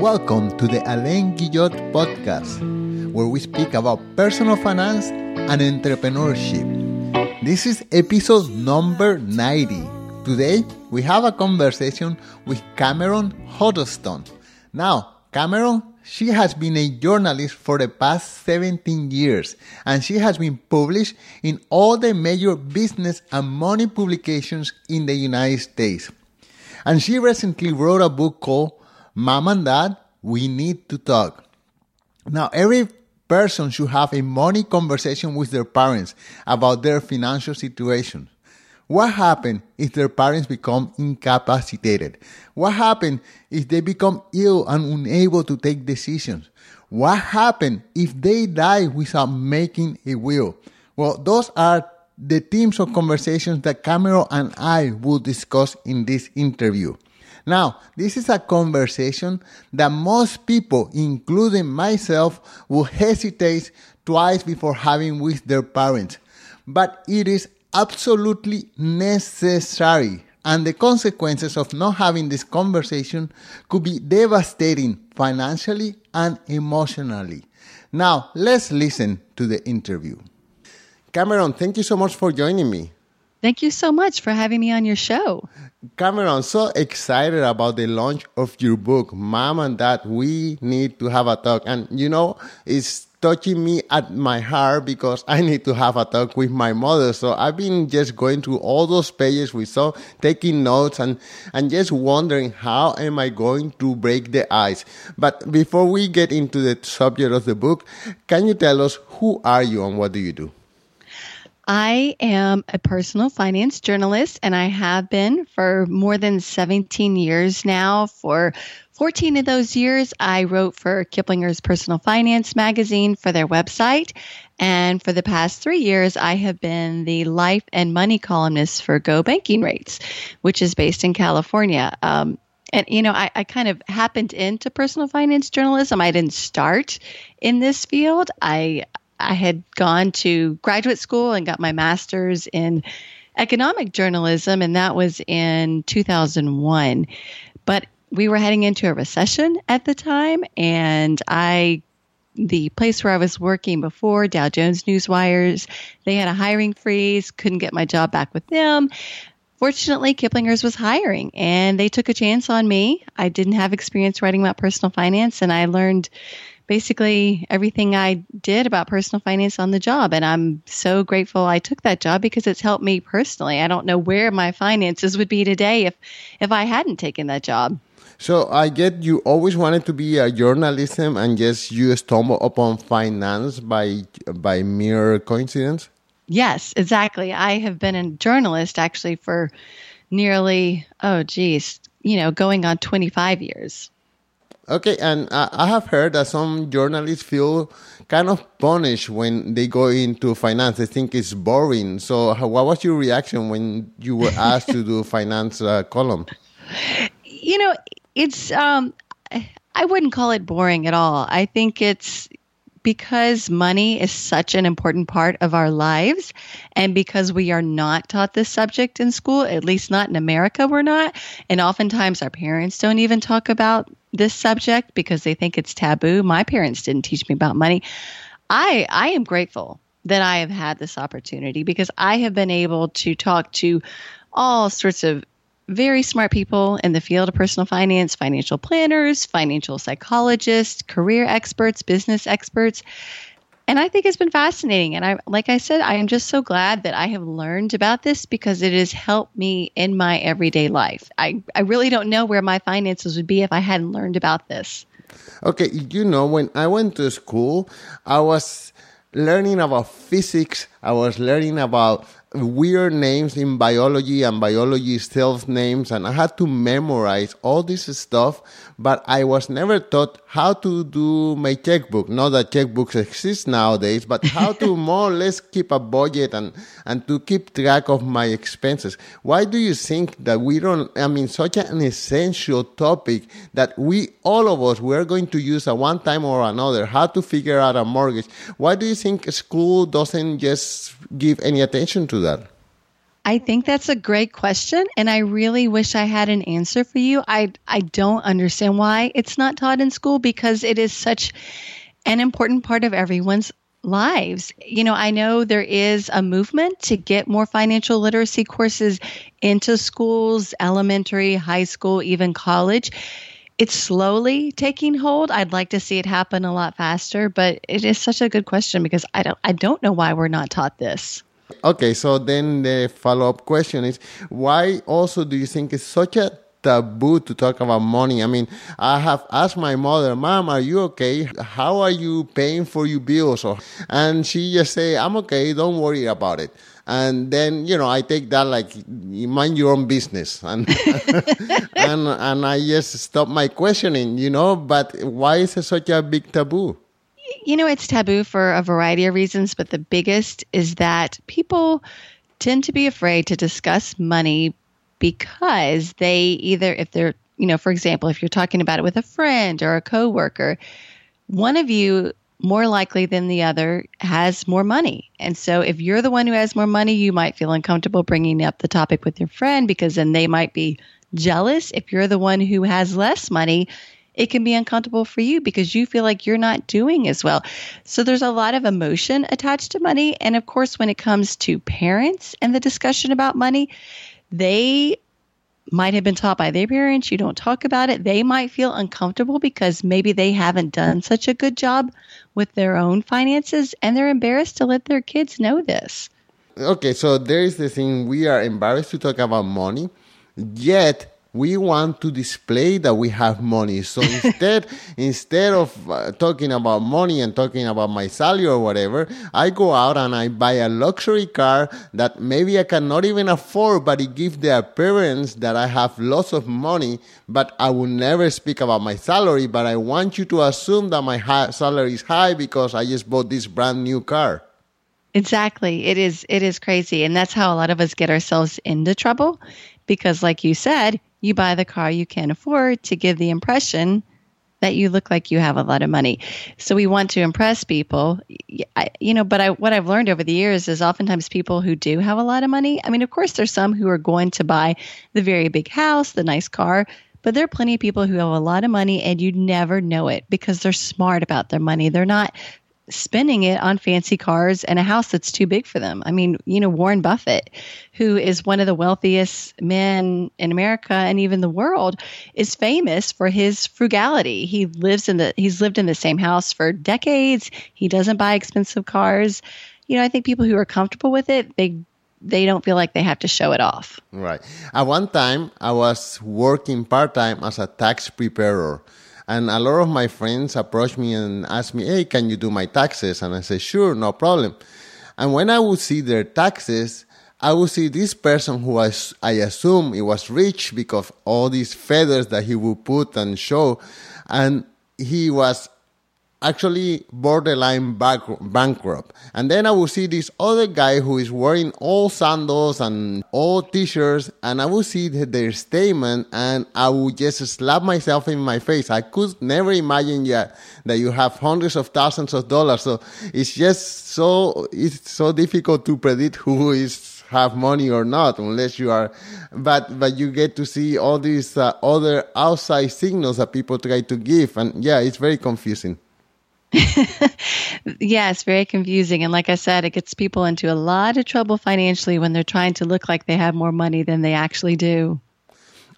welcome to the Alain Guillot podcast, where we speak about personal finance and entrepreneurship. This is episode number 90. Today, we have a conversation with Cameron Huddleston. Now, Cameron, she has been a journalist for the past 17 years and she has been published in all the major business and money publications in the United States. And she recently wrote a book called Mom and dad, we need to talk. Now, every person should have a money conversation with their parents about their financial situation. What happens if their parents become incapacitated? What happens if they become ill and unable to take decisions? What happens if they die without making a will? Well, those are the themes of conversations that Camero and I will discuss in this interview. Now, this is a conversation that most people, including myself, will hesitate twice before having with their parents. But it is absolutely necessary. And the consequences of not having this conversation could be devastating financially and emotionally. Now, let's listen to the interview. Cameron, thank you so much for joining me. Thank you so much for having me on your show. Cameron, so excited about the launch of your book, Mom and Dad, we need to have a talk. And you know, it's touching me at my heart because I need to have a talk with my mother. So I've been just going through all those pages we saw, taking notes and, and just wondering how am I going to break the ice. But before we get into the subject of the book, can you tell us who are you and what do you do? I am a personal finance journalist, and I have been for more than 17 years now. For 14 of those years, I wrote for Kiplinger's Personal Finance magazine for their website. And for the past three years, I have been the life and money columnist for Go Banking Rates, which is based in California. Um, and you know I, I, kind of happened into personal finance journalism i didn't start in this field i I had gone to graduate school and got my master's in economic journalism, and that was in 2001. But we were heading into a recession at the time, and I the place where I was working before, Dow Jones Newswires, they had a hiring freeze, couldn't get my job back with them. Fortunately, Kiplinger's was hiring and they took a chance on me. I didn't have experience writing about personal finance and I learned basically everything I did about personal finance on the job. And I'm so grateful I took that job because it's helped me personally. I don't know where my finances would be today if, if I hadn't taken that job. So I get you always wanted to be a journalism, and just you stumble upon finance by by mere coincidence. Yes, exactly. I have been a journalist actually for nearly oh geez, you know, going on twenty five years. Okay, and uh, I have heard that some journalists feel kind of punished when they go into finance. They think it's boring. So, how, what was your reaction when you were asked to do finance uh, column? You know, it's um, I wouldn't call it boring at all. I think it's because money is such an important part of our lives, and because we are not taught this subject in school, at least not in America, we're not. And oftentimes our parents don't even talk about this subject because they think it's taboo. My parents didn't teach me about money. I, I am grateful that I have had this opportunity because I have been able to talk to all sorts of very smart people in the field of personal finance financial planners, financial psychologists, career experts, business experts. And I think it's been fascinating. And I, like I said, I am just so glad that I have learned about this because it has helped me in my everyday life. I, I really don't know where my finances would be if I hadn't learned about this. Okay, you know, when I went to school, I was learning about physics I was learning about weird names in biology and biology stealth names, and I had to memorize all this stuff. But I was never taught how to do my checkbook. Not that checkbooks exist nowadays, but how to more or less keep a budget and, and to keep track of my expenses. Why do you think that we don't, I mean, such an essential topic that we, all of us, we're going to use at one time or another, how to figure out a mortgage. Why do you think school doesn't just give any attention to that? I think that's a great question, and I really wish I had an answer for you. I I don't understand why it's not taught in school because it is such an important part of everyone's lives. You know, I know there is a movement to get more financial literacy courses into schools, elementary, high school, even college it's slowly taking hold. I'd like to see it happen a lot faster, but it is such a good question because I don't I don't know why we're not taught this. Okay, so then the follow-up question is why also do you think it's such a taboo to talk about money. I mean, I have asked my mother, "Mom, are you okay? How are you paying for your bills?" And she just say, "I'm okay. Don't worry about it." and then you know I take that like mind your own business, and and and I just stop my questioning, you know. But why is it such a big taboo? You know, it's taboo for a variety of reasons, but the biggest is that people tend to be afraid to discuss money because they either if they're you know for example if you're talking about it with a friend or a coworker one of you more likely than the other has more money. And so if you're the one who has more money, you might feel uncomfortable bringing up the topic with your friend because then they might be jealous. If you're the one who has less money, it can be uncomfortable for you because you feel like you're not doing as well. So there's a lot of emotion attached to money. And of course, when it comes to parents and the discussion about money, they might have been taught by their parents, you don't talk about it. They might feel uncomfortable because maybe they haven't done such a good job with their own finances and they're embarrassed to let their kids know this. Okay, so there is the thing we are embarrassed to talk about money, yet we want to display that we have money. So instead, instead of uh, talking about money and talking about my salary or whatever, I go out and I buy a luxury car that maybe I cannot even afford, but it gives the appearance that I have lots of money, but I will never speak about my salary. But I want you to assume that my high, salary is high because I just bought this brand new car. Exactly. It is it is crazy and that's how a lot of us get ourselves into trouble because like you said, you buy the car you can afford to give the impression that you look like you have a lot of money. So we want to impress people, I, you know. But I, what I've learned over the years is oftentimes people who do have a lot of money. I mean, of course, there's some who are going to buy the very big house, the nice car, but there are plenty of people who have a lot of money and you never know it because they're smart about their money. They're not spending it on fancy cars and a house that's too big for them. I mean, you know, Warren Buffett, who is one of the wealthiest men in America and even the world, is famous for his frugality. He lives in the he's lived in the same house for decades. He doesn't buy expensive cars. You know, I think people who are comfortable with it, they they don't feel like they have to show it off. Right. At one time, I was working part-time as a tax preparer and a lot of my friends approached me and asked me, Hey, can you do my taxes? And I said, Sure, no problem. And when I would see their taxes, I would see this person who was, I assume it was rich because all these feathers that he would put and show. And he was actually borderline back, bankrupt. And then I will see this other guy who is wearing all sandals and all t-shirts and I will see their statement and I will just slap myself in my face. I could never imagine yet that you have hundreds of thousands of dollars. So it's just so, it's so difficult to predict who is have money or not unless you are but but you get to see all these uh, other outside signals that people try to give and yeah it's very confusing Yes, very confusing. And like I said, it gets people into a lot of trouble financially when they're trying to look like they have more money than they actually do.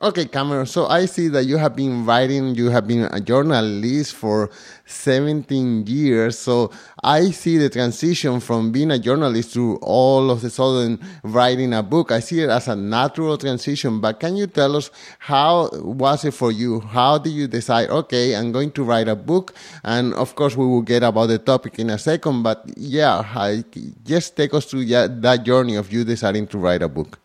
Okay, Cameron. So I see that you have been writing, you have been a journalist for 17 years. So I see the transition from being a journalist to all of a sudden writing a book. I see it as a natural transition. But can you tell us how was it for you? How did you decide, okay, I'm going to write a book? And of course, we will get about the topic in a second. But yeah, I, just take us through that journey of you deciding to write a book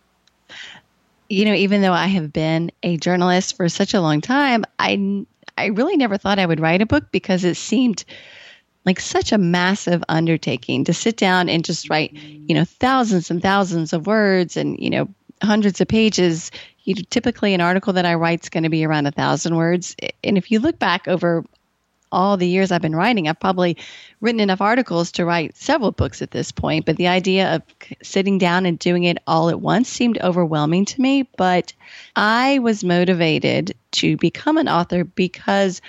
you know, even though I have been a journalist for such a long time, I I really never thought I would write a book because it seemed like such a massive undertaking to sit down and just write, you know, thousands and thousands of words and, you know, hundreds of pages. You typically an article that I write's going to be around a thousand words. And if you look back over all the years I've been writing. I've probably written enough articles to write several books at this point, but the idea of sitting down and doing it all at once seemed overwhelming to me. But I was motivated to become an author because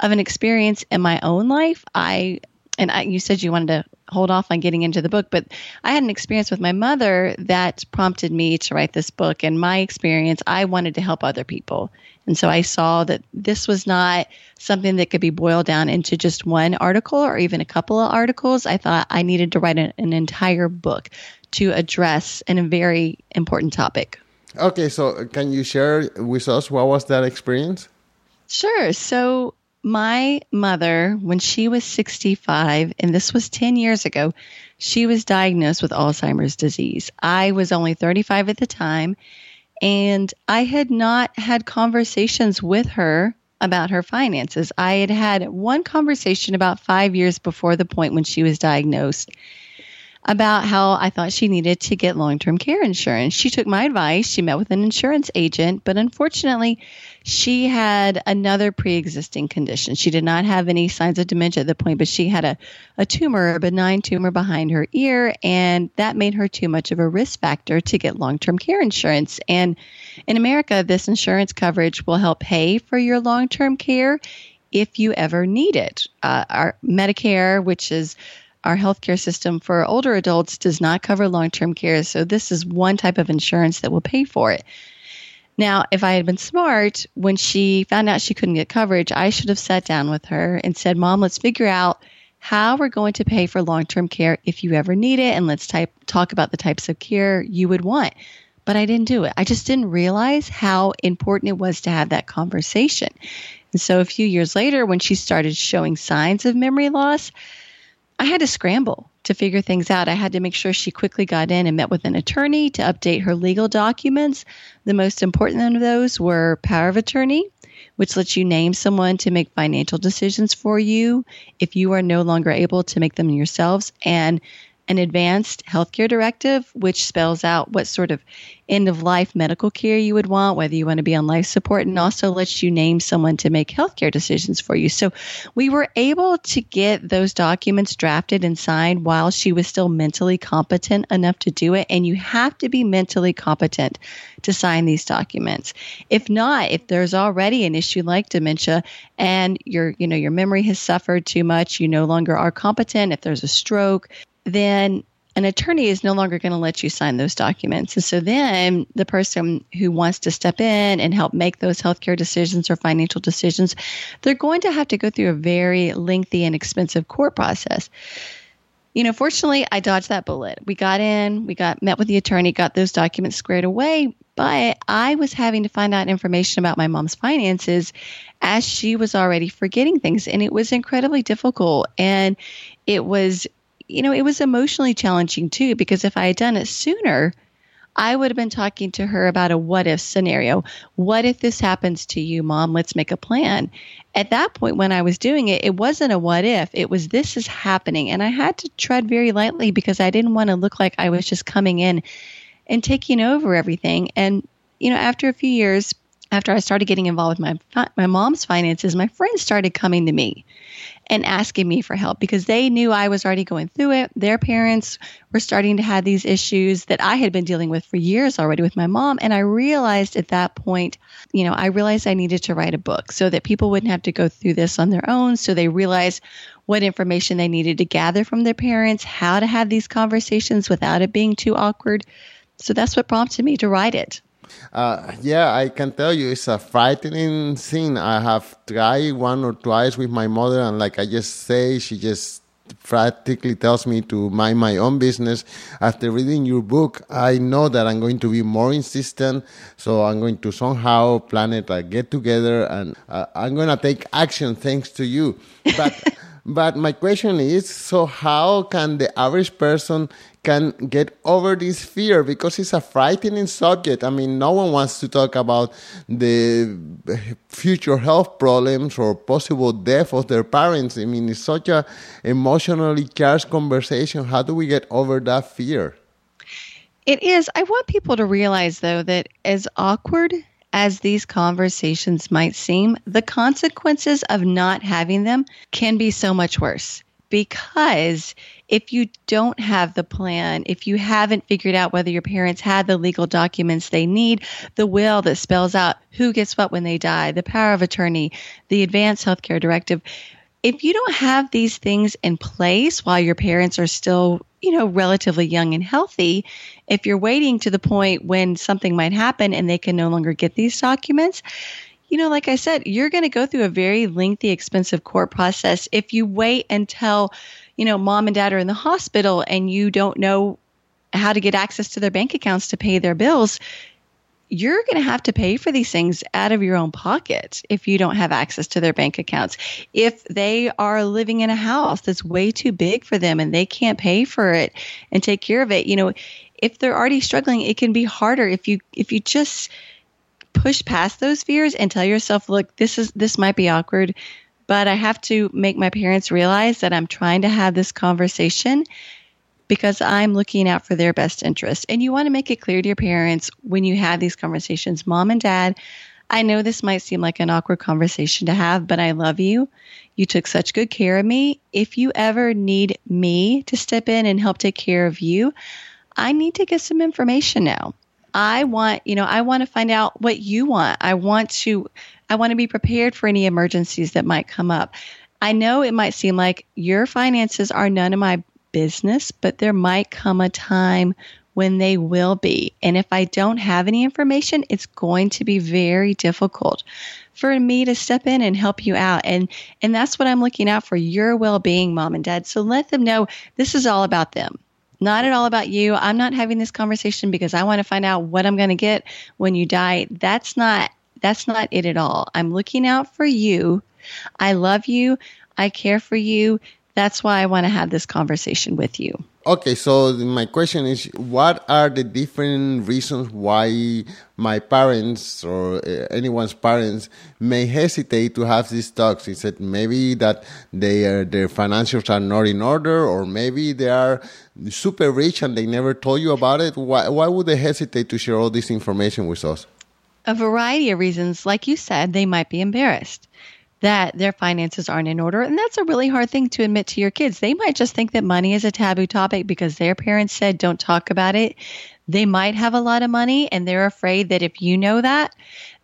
of an experience in my own life. I and I, you said you wanted to hold off on getting into the book. But I had an experience with my mother that prompted me to write this book. And my experience, I wanted to help other people. And so I saw that this was not something that could be boiled down into just one article or even a couple of articles. I thought I needed to write an, an entire book to address a very important topic. Okay, so can you share with us what was that experience? Sure. So my mother, when she was 65, and this was 10 years ago, she was diagnosed with Alzheimer's disease. I was only 35 at the time, and I had not had conversations with her about her finances. I had had one conversation about five years before the point when she was diagnosed about how I thought she needed to get long term care insurance. She took my advice. She met with an insurance agent, but unfortunately, she had another pre existing condition. She did not have any signs of dementia at the point, but she had a, a tumor, a benign tumor behind her ear, and that made her too much of a risk factor to get long term care insurance. And in America, this insurance coverage will help pay for your long term care if you ever need it. Uh, our Medicare, which is our healthcare system for older adults does not cover long term care. So this is one type of insurance that will pay for it. Now, if I had been smart, when she found out she couldn't get coverage, I should have sat down with her and said, Mom, let's figure out how we're going to pay for long term care if you ever need it. And let's type, talk about the types of care you would want. But I didn't do it. I just didn't realize how important it was to have that conversation. And so a few years later, when she started showing signs of memory loss, I had to scramble to figure things out. I had to make sure she quickly got in and met with an attorney to update her legal documents. The most important of those were power of attorney, which lets you name someone to make financial decisions for you if you are no longer able to make them yourselves, and an advanced healthcare directive, which spells out what sort of end of life medical care you would want, whether you want to be on life support, and also lets you name someone to make healthcare decisions for you. So we were able to get those documents drafted and signed while she was still mentally competent enough to do it. And you have to be mentally competent to sign these documents. If not, if there's already an issue like dementia and your, you know, your memory has suffered too much, you no longer are competent, if there's a stroke, then an attorney is no longer going to let you sign those documents. And so then the person who wants to step in and help make those healthcare decisions or financial decisions, they're going to have to go through a very lengthy and expensive court process. You know, fortunately, I dodged that bullet. We got in, we got met with the attorney, got those documents squared away, but I was having to find out information about my mom's finances as she was already forgetting things and it was incredibly difficult and it was you know, it was emotionally challenging too, because if I had done it sooner, I would have been talking to her about a what if scenario. What if this happens to you, mom? Let's make a plan. At that point, when I was doing it, it wasn't a what if, it was this is happening. And I had to tread very lightly because I didn't want to look like I was just coming in and taking over everything. And, you know, after a few years, after I started getting involved with my, my mom's finances, my friends started coming to me and asking me for help because they knew I was already going through it. Their parents were starting to have these issues that I had been dealing with for years already with my mom. And I realized at that point, you know, I realized I needed to write a book so that people wouldn't have to go through this on their own. So they realized what information they needed to gather from their parents, how to have these conversations without it being too awkward. So that's what prompted me to write it. Uh, yeah, I can tell you it's a frightening scene. I have tried one or twice with my mother, and like I just say, she just practically tells me to mind my own business. After reading your book, I know that I'm going to be more insistent. So I'm going to somehow plan it, like get together, and uh, I'm going to take action thanks to you. But But my question is, so how can the average person can get over this fear because it's a frightening subject. I mean, no one wants to talk about the future health problems or possible death of their parents. I mean, it's such a emotionally charged conversation. How do we get over that fear? It is. I want people to realize though that as awkward as these conversations might seem, the consequences of not having them can be so much worse. Because if you don't have the plan, if you haven't figured out whether your parents had the legal documents they need, the will that spells out who gets what when they die, the power of attorney, the advanced healthcare directive, if you don't have these things in place while your parents are still you know, relatively young and healthy, if you're waiting to the point when something might happen and they can no longer get these documents, you know, like I said, you're going to go through a very lengthy, expensive court process if you wait until, you know, mom and dad are in the hospital and you don't know how to get access to their bank accounts to pay their bills you're going to have to pay for these things out of your own pocket if you don't have access to their bank accounts. If they are living in a house that's way too big for them and they can't pay for it and take care of it, you know, if they're already struggling, it can be harder if you if you just push past those fears and tell yourself, look, this is this might be awkward, but I have to make my parents realize that I'm trying to have this conversation because I'm looking out for their best interest. And you want to make it clear to your parents when you have these conversations, mom and dad, I know this might seem like an awkward conversation to have, but I love you. You took such good care of me. If you ever need me to step in and help take care of you, I need to get some information now. I want, you know, I want to find out what you want. I want to I want to be prepared for any emergencies that might come up. I know it might seem like your finances are none of my business, but there might come a time when they will be. And if I don't have any information, it's going to be very difficult for me to step in and help you out. And and that's what I'm looking out for your well-being, mom and dad. So let them know this is all about them. Not at all about you. I'm not having this conversation because I want to find out what I'm going to get when you die. That's not that's not it at all. I'm looking out for you. I love you. I care for you. That's why I want to have this conversation with you. Okay, so my question is what are the different reasons why my parents or eh, anyone's parents may hesitate to have these talks? Is it maybe that their their financials are not in order or maybe they are super rich and they never told you about it? Why why would they hesitate to share all this information with us? A variety of reasons. Like you said, they might be embarrassed that their finances aren't in order. And that's a really hard thing to admit to your kids. They might just think that money is a taboo topic because their parents said, don't talk about it. They might have a lot of money and they're afraid that if you know that,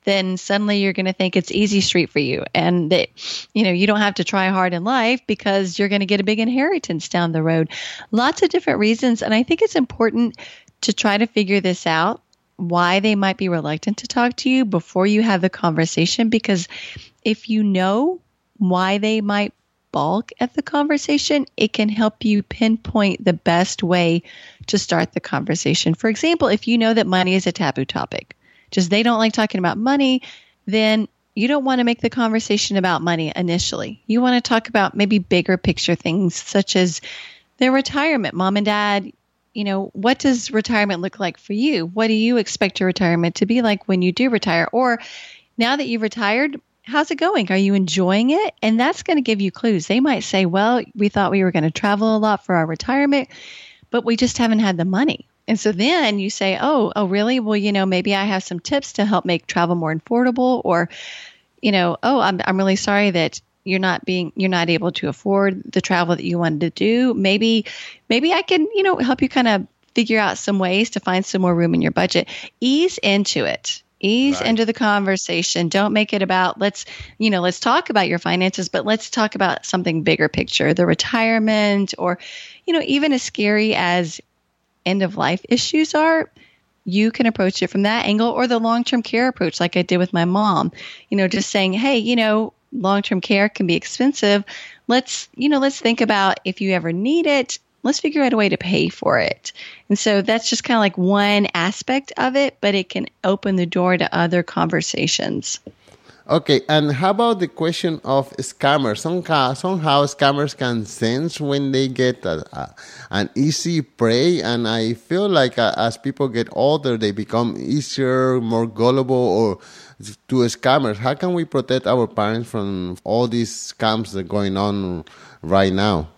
then suddenly you're going to think it's easy street for you and that you know you don't have to try hard in life because you're going to get a big inheritance down the road lots of different reasons and i think it's important to try to figure this out why they might be reluctant to talk to you before you have the conversation because if you know why they might balk at the conversation, it can help you pinpoint the best way to start the conversation. For example, if you know that money is a taboo topic, just they don't like talking about money, then you don't want to make the conversation about money initially. You want to talk about maybe bigger picture things such as their retirement, mom and dad. You know, what does retirement look like for you? What do you expect your retirement to be like when you do retire? Or now that you've retired, how's it going? Are you enjoying it? And that's going to give you clues. They might say, well, we thought we were going to travel a lot for our retirement, but we just haven't had the money. And so then you say, oh, oh, really? Well, you know, maybe I have some tips to help make travel more affordable or, you know, oh, I'm, I'm really sorry that you're not being you're not able to afford the travel that you wanted to do maybe maybe i can you know help you kind of figure out some ways to find some more room in your budget ease into it ease right. into the conversation don't make it about let's you know let's talk about your finances but let's talk about something bigger picture the retirement or you know even as scary as end of life issues are you can approach it from that angle or the long-term care approach like I did with my mom you know just saying hey you know long-term care can be expensive let's you know let's think about if you ever need it let's figure out a way to pay for it. And so that's just kind of like one aspect of it, but it can open the door to other conversations. Okay, and how about the question of scammers? Somehow, somehow scammers can sense when they get a, a, an easy prey, and I feel like uh, as people get older, they become easier, more gullible, or to scammers. How can we protect our parents from all these scams that are going on right now?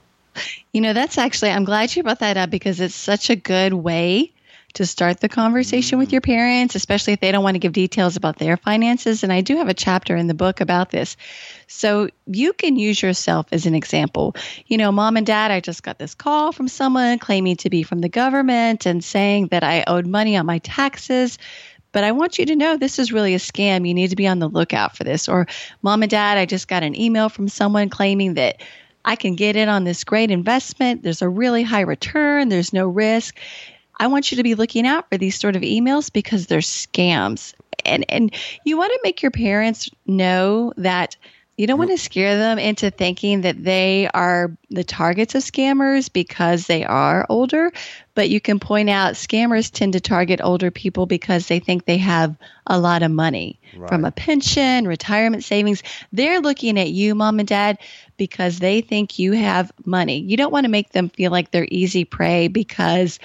You know, that's actually, I'm glad you brought that up because it's such a good way to start the conversation with mm. your parents, especially if they don't want to give details about their finances. And I do have a chapter in the book about this. So you can use yourself as an example. You know, mom and dad, I just got this call from someone claiming to be from the government and saying that I owed money on my taxes. But I want you to know this is really a scam. You need to be on the lookout for this. Or, mom and dad, I just got an email from someone claiming that I can get in on this great investment. There's a really high return, there's no risk. I want you to be looking out for these sort of emails because they're scams. And and you want to make your parents know that you don't want to scare them into thinking that they are the targets of scammers because they are older, but you can point out scammers tend to target older people because they think they have a lot of money right. from a pension, retirement savings. They're looking at you, mom and dad, because they think you have money. You don't want to make them feel like they're easy prey because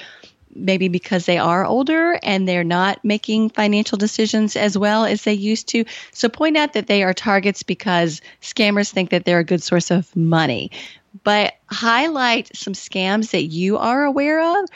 maybe because they are older and they're not making financial decisions as well as they used to. So point out that they are targets because scammers think that they're a good source of money. But highlight some scams that you are aware of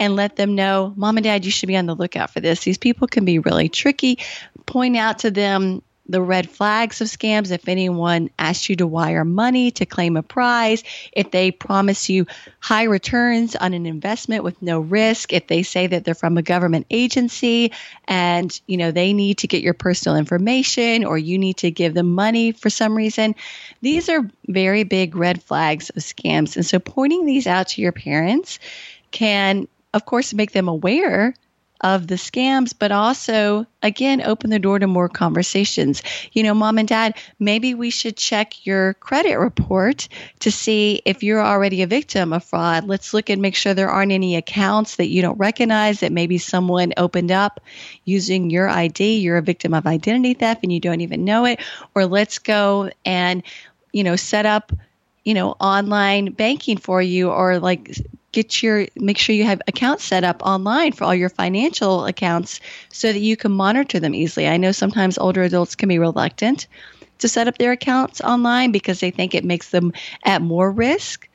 and let them know, Mom and Dad, you should be on the lookout for this. These people can be really tricky. Point out to them the red flags of scams. If anyone asks you to wire money to claim a prize, if they promise you high returns on an investment with no risk, if they say that they're from a government agency and, you know, they need to get your personal information or you need to give them money for some reason, these are very big red flags of scams. And so pointing these out to your parents can of course make them aware of the scams, but also, again, open the door to more conversations. You know, mom and dad, maybe we should check your credit report to see if you're already a victim of fraud. Let's look and make sure there aren't any accounts that you don't recognize that maybe someone opened up using your ID. You're a victim of identity theft and you don't even know it. Or let's go and, you know, set up you know, online banking for you or like get your make sure you have accounts set up online for all your financial accounts so that you can monitor them easily. I know sometimes older adults can be reluctant to set up their accounts online because they think it makes them at more risk.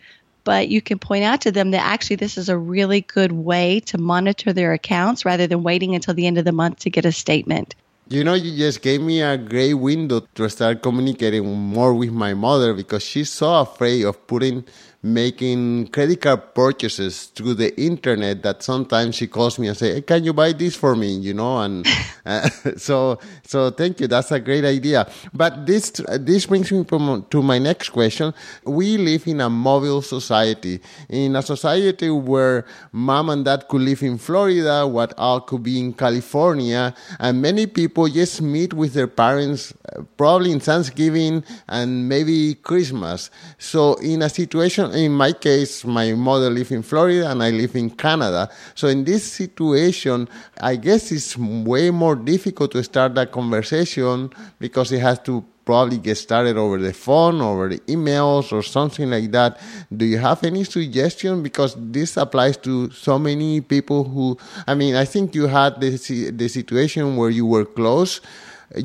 But you can point out to them that actually this is a really good way to monitor their accounts rather than waiting until the end of the month to get a statement. You know, you just gave me a great window to start communicating more with my mother because she's so afraid of putting making credit card purchases through the internet that sometimes she calls me and say hey, can you buy this for me you know and uh, so so thank you that's a great idea but this this brings me to my next question we live in a mobile society in a society where mom and dad could live in florida what all could be in california and many people just meet with their parents uh, probably in thanksgiving and maybe christmas so in a situation in my case, my mother lives in Florida and I live in Canada. So in this situation, I guess it's way more difficult to start that conversation because it has to probably get started over the phone, over the emails, or something like that. Do you have any suggestion? Because this applies to so many people who, I mean, I think you had the the situation where you were close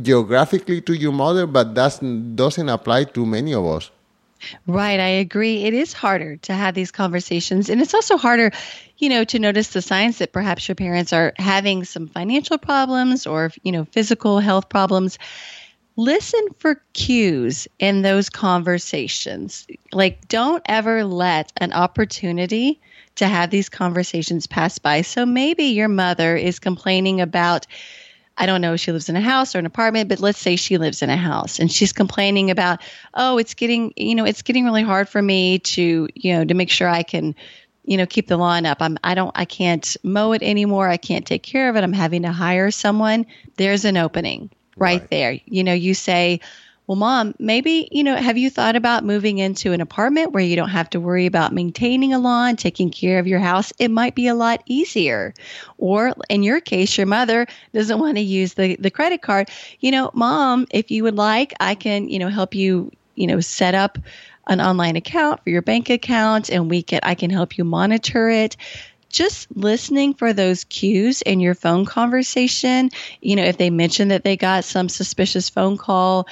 geographically to your mother, but that doesn't apply to many of us. Right, I agree. It is harder to have these conversations. And it's also harder, you know, to notice the signs that perhaps your parents are having some financial problems or, you know, physical health problems. Listen for cues in those conversations. Like, don't ever let an opportunity to have these conversations pass by. So maybe your mother is complaining about, I don't know if she lives in a house or an apartment, but let's say she lives in a house and she's complaining about, oh, it's getting, you know, it's getting really hard for me to, you know, to make sure I can, you know, keep the lawn up. I'm, I don't, I can't mow it anymore. I can't take care of it. I'm having to hire someone. There's an opening right, right. there. You know, you say, well, mom, maybe, you know, have you thought about moving into an apartment where you don't have to worry about maintaining a lawn, taking care of your house? It might be a lot easier. Or in your case, your mother doesn't want to use the, the credit card. You know, mom, if you would like, I can, you know, help you, you know, set up an online account for your bank account and we can I can help you monitor it just listening for those cues in your phone conversation. You know, if they mention that they got some suspicious phone call,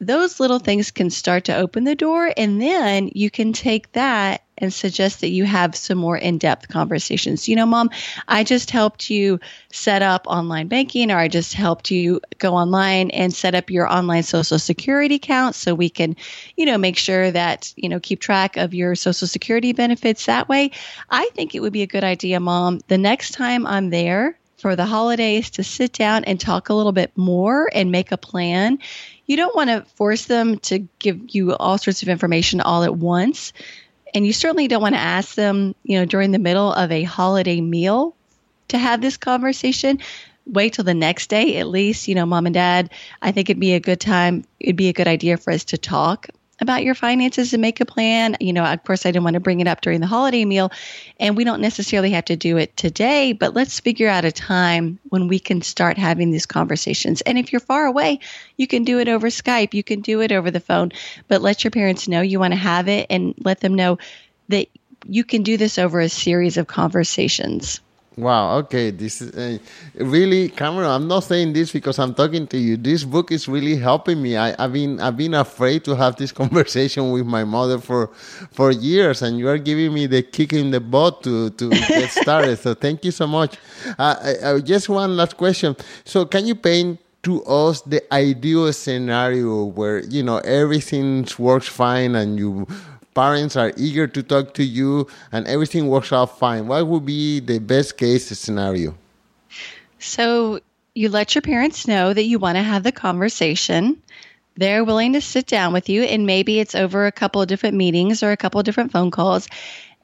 those little things can start to open the door. And then you can take that and suggest that you have some more in depth conversations. You know, mom, I just helped you set up online banking, or I just helped you go online and set up your online social security account so we can, you know, make sure that, you know, keep track of your social security benefits that way. I think it would be a good idea, mom, the next time I'm there for the holidays to sit down and talk a little bit more and make a plan you don't want to force them to give you all sorts of information all at once. And you certainly don't want to ask them, you know, during the middle of a holiday meal to have this conversation. Wait till the next day, at least. You know, mom and dad, I think it'd be a good time, it'd be a good idea for us to talk about your finances and make a plan. You know, of course, I didn't want to bring it up during the holiday meal, and we don't necessarily have to do it today, but let's figure out a time when we can start having these conversations. And if you're far away, you can do it over Skype, you can do it over the phone, but let your parents know you want to have it and let them know that you can do this over a series of conversations. Wow. Okay. This is uh, really, Cameron. I'm not saying this because I'm talking to you. This book is really helping me. I, have been I've been afraid to have this conversation with my mother for for years, and you are giving me the kick in the butt to to get started. so thank you so much. Uh, I, uh, I, uh, just one last question. So can you paint to us the ideal scenario where you know everything works fine and you Parents are eager to talk to you, and everything works out fine. What would be the best case scenario? So you let your parents know that you want to have the conversation. They're willing to sit down with you, and maybe it's over a couple of different meetings or a couple of different phone calls.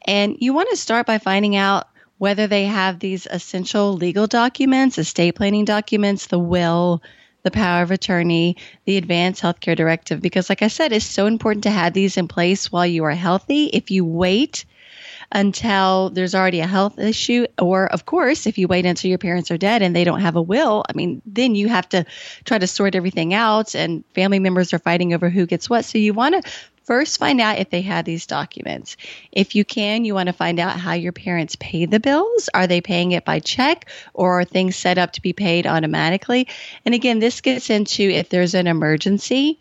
And you want to start by finding out whether they have these essential legal documents, estate planning documents, the will, the power of attorney, the advanced healthcare directive, because, like I said, it's so important to have these in place while you are healthy. If you wait until there's already a health issue, or of course, if you wait until your parents are dead and they don't have a will, I mean, then you have to try to sort everything out, and family members are fighting over who gets what. So, you want to first find out if they have these documents. If you can, you want to find out how your parents pay the bills. Are they paying it by check or are things set up to be paid automatically? And again, this gets into if there's an emergency,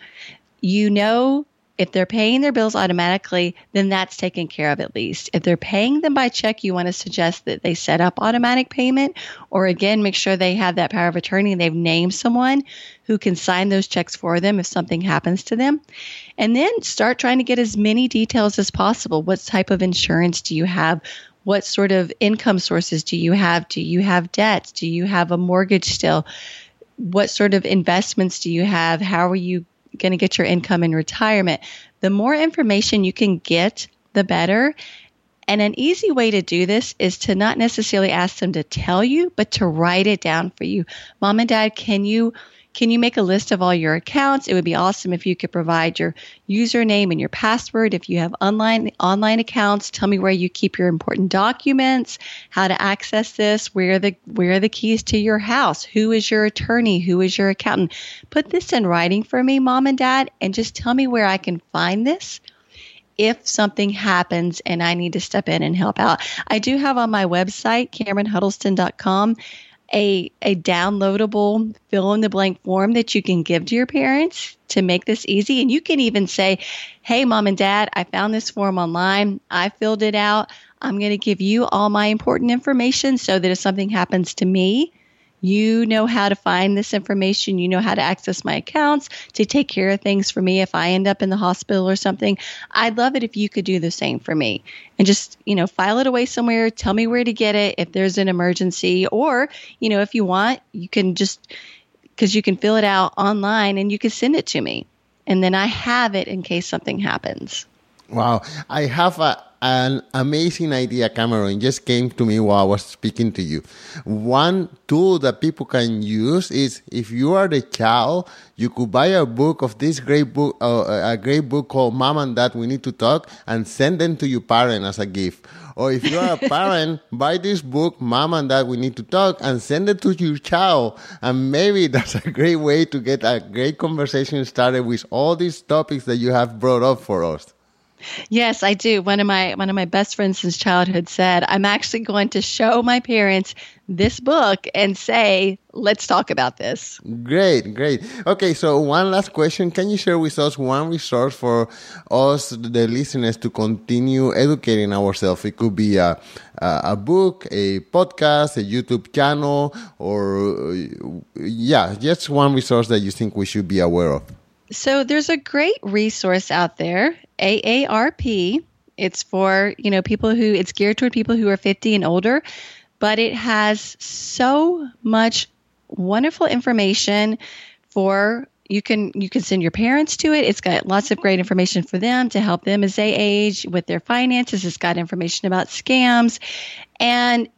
you know if they're paying their bills automatically, then that's taken care of at least. If they're paying them by check, you want to suggest that they set up automatic payment or again, make sure they have that power of attorney and they've named someone who can sign those checks for them if something happens to them. And then start trying to get as many details as possible. What type of insurance do you have? What sort of income sources do you have? Do you have debts? Do you have a mortgage still? What sort of investments do you have? How are you going to get your income in retirement. The more information you can get, the better. And an easy way to do this is to not necessarily ask them to tell you, but to write it down for you. Mom and dad, can you can you make a list of all your accounts? It would be awesome if you could provide your username and your password. If you have online online accounts, tell me where you keep your important documents, how to access this, where the where are the keys to your house, who is your attorney, who is your accountant. Put this in writing for me, mom and dad, and just tell me where I can find this if something happens and I need to step in and help out. I do have on my website, CameronHuddleston.com, a, a downloadable fill in the blank form that you can give to your parents to make this easy. And you can even say, Hey, mom and dad, I found this form online. I filled it out. I'm going to give you all my important information so that if something happens to me, you know how to find this information. You know how to access my accounts to take care of things for me if I end up in the hospital or something. I'd love it if you could do the same for me and just, you know, file it away somewhere. Tell me where to get it if there's an emergency. Or, you know, if you want, you can just, because you can fill it out online and you can send it to me. And then I have it in case something happens. Wow. I have a, an amazing idea, Cameron. Just came to me while I was speaking to you. One tool that people can use is if you are the child, you could buy a book of this great book, uh, a great book called Mom and Dad, We Need to Talk, and send them to your parent as a gift. Or if you are a parent, buy this book, Mom and Dad, We Need to Talk, and send it to your child. And maybe that's a great way to get a great conversation started with all these topics that you have brought up for us. Yes, I do. One of my one of my best friends since childhood said, "I'm actually going to show my parents this book and say, let's talk about this." Great, great. Okay, so one last question, can you share with us one resource for us the listeners to continue educating ourselves? It could be a a, book, a podcast, a YouTube channel or yeah, just one resource that you think we should be aware of. So there's a great resource out there, AARP. It's for, you know, people who it's geared toward people who are 50 and older, but it has so much wonderful information for you can you can send your parents to it. It's got lots of great mm-hmm. information for them to help them as they age with their finances. It's got information about scams and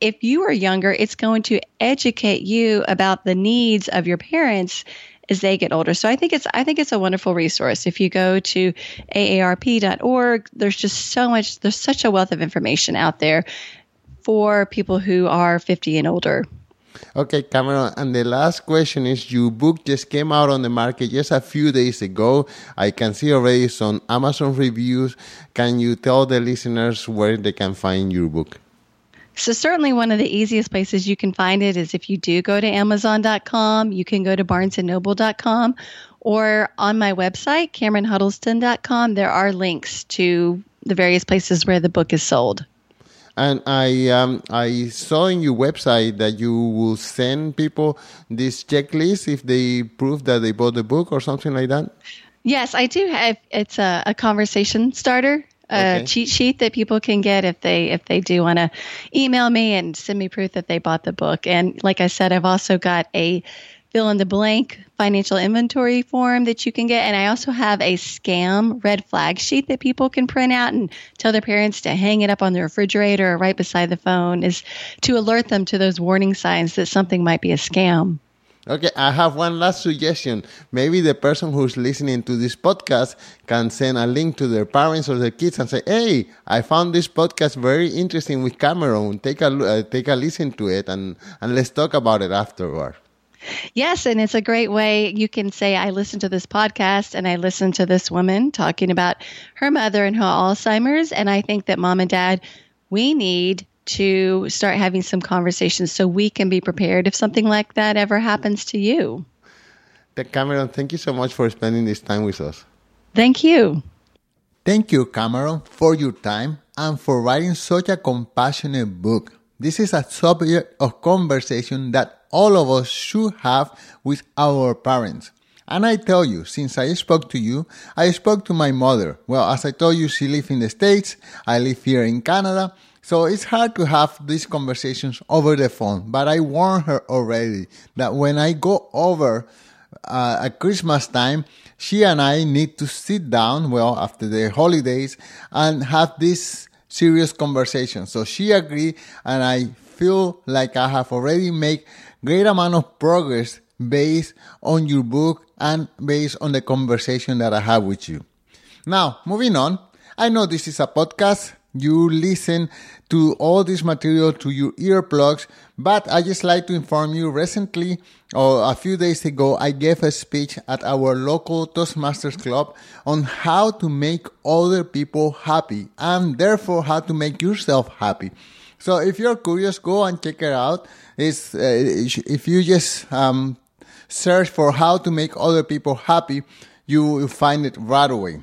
if you are younger, it's going to educate you about the needs of your parents as they get older. So I think it's I think it's a wonderful resource. If you go to aarp.org, there's just so much there's such a wealth of information out there for people who are 50 and older. Okay, Cameron. And the last question is your book just came out on the market just a few days ago. I can see already some Amazon reviews. Can you tell the listeners where they can find your book? So, certainly one of the easiest places you can find it is if you do go to Amazon.com, you can go to BarnesandNoble.com, or on my website, CameronHuddleston.com. There are links to the various places where the book is sold. And I, um, I saw in your website that you will send people this checklist if they prove that they bought the book or something like that. Yes, I do have. It's a, a conversation starter okay. cheat sheet that people can get if they if they do want to email me and send me proof that they bought the book. And like I said, I've also got a fill in the blank financial inventory form that you can get. And I also have a scam red flag sheet that people can print out and tell their parents to hang it up on the refrigerator or right beside the phone is to alert them to those warning signs that something might be a scam. Okay, I have one last suggestion. Maybe the person who's listening to this podcast can send a link to their parents or their kids and say, "Hey, I found this podcast very interesting with Cameron. Take a uh, take a listen to it and and let's talk about it afterward." Yes, and it's a great way you can say, I listened to this podcast and I listened to this woman talking about her mother and her Alzheimer's. And I think that mom and dad, we need to start having some conversations so we can be prepared if something like that ever happens to you. Cameron, thank you so much for spending this time with us. Thank you. Thank you, Cameron, for your time and for writing such a compassionate book. This is a subject of conversation that all of us should have with our parents. And I tell you, since I spoke to you, I spoke to my mother. Well, as I told you, she lives in the States, I live here in Canada, so it's hard to have these conversations over the phone, but I warned her already that when I go over uh, at Christmas time, she and I need to sit down, well, after the holidays, and have this serious conversation. So she agreed, and I feel like I have already made great amount of progress based on your book and based on the conversation that I have with you. Now, moving on. I know this is a podcast you listen to all this material to your earplugs. But I just like to inform you recently, or a few days ago, I gave a speech at our local Toastmasters club on how to make other people happy and therefore how to make yourself happy. So if you're curious, go and check it out. It's, uh, if you just, um, search for how to make other people happy, you will find it right away.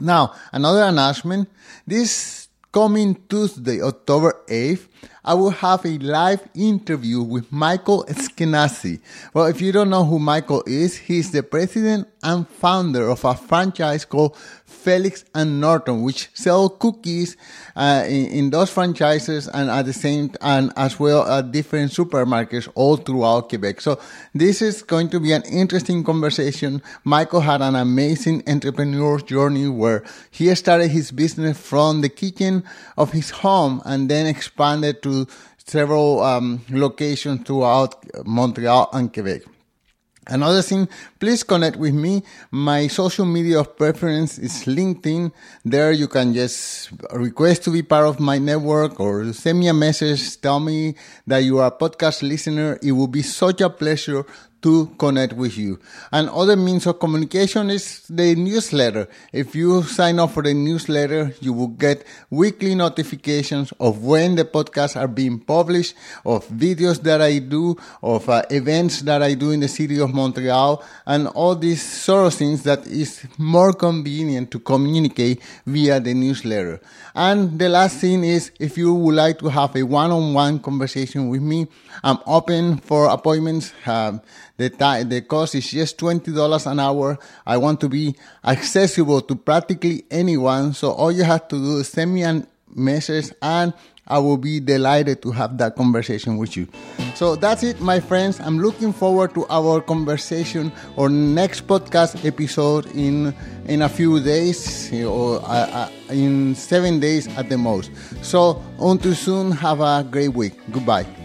Now, another announcement. This coming Tuesday, October 8th I will have a live interview with Michael Eskenazi. Well, if you don't know who Michael is, he's the president and founder of a franchise called Felix and Norton, which sell cookies uh, in, in, those franchises and at the same and as well at different supermarkets all throughout Quebec. So this is going to be an interesting conversation. Michael had an amazing entrepreneur journey where he started his business from the kitchen of his home and then expanded expanded to several um, locations throughout Montreal and Quebec. Another thing, please connect with me. My social media of preference is LinkedIn. There you can just request to be part of my network or send me a message. Tell me that you are a podcast listener. It will be such a pleasure to connect with you. And other means of communication is the newsletter. If you sign up for the newsletter, you will get weekly notifications of when the podcasts are being published, of videos that I do, of uh, events that I do in the city of Montreal, and all these sort of things that is more convenient to communicate via the newsletter. And the last thing is if you would like to have a one-on-one conversation with me, I'm open for appointments. Uh, the, time, the cost is just $20 an hour. I want to be accessible to practically anyone. So all you have to do is send me a message and I will be delighted to have that conversation with you. So that's it, my friends. I'm looking forward to our conversation or next podcast episode in in a few days or uh, uh in seven days at the most. So until soon, have a great week. Goodbye.